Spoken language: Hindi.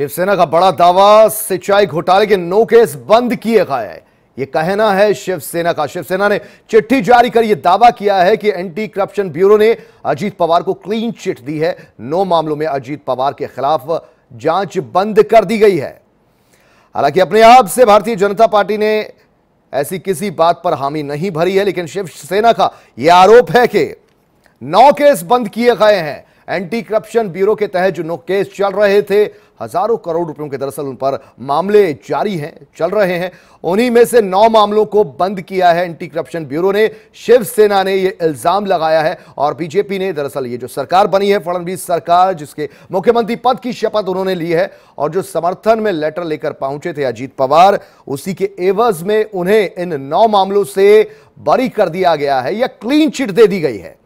शिवसेना का बड़ा दावा सिंचाई घोटाले के नो केस बंद किए गए ये कहना है शिवसेना का शिवसेना ने चिट्ठी जारी कर यह दावा किया है कि एंटी करप्शन ब्यूरो ने अजीत पवार को क्लीन चिट दी है नो मामलों में अजीत पवार के खिलाफ जांच बंद कर दी गई है हालांकि अपने आप से भारतीय जनता पार्टी ने ऐसी किसी बात पर हामी नहीं भरी है लेकिन शिवसेना का यह आरोप है कि नौ केस बंद किए गए हैं एंटी करप्शन ब्यूरो के तहत जो नो केस चल रहे थे हजारों करोड़ रुपयों के दरअसल उन पर मामले जारी हैं चल रहे हैं उन्हीं में से नौ मामलों को बंद किया है एंटी करप्शन ब्यूरो ने शिवसेना ने यह इल्जाम लगाया है और बीजेपी ने दरअसल ये जो सरकार बनी है फडणवीस सरकार जिसके मुख्यमंत्री पद की शपथ उन्होंने ली है और जो समर्थन में लेटर लेकर पहुंचे थे अजीत पवार उसी के एवज में उन्हें इन नौ मामलों से बरी कर दिया गया है या क्लीन चिट दे दी गई है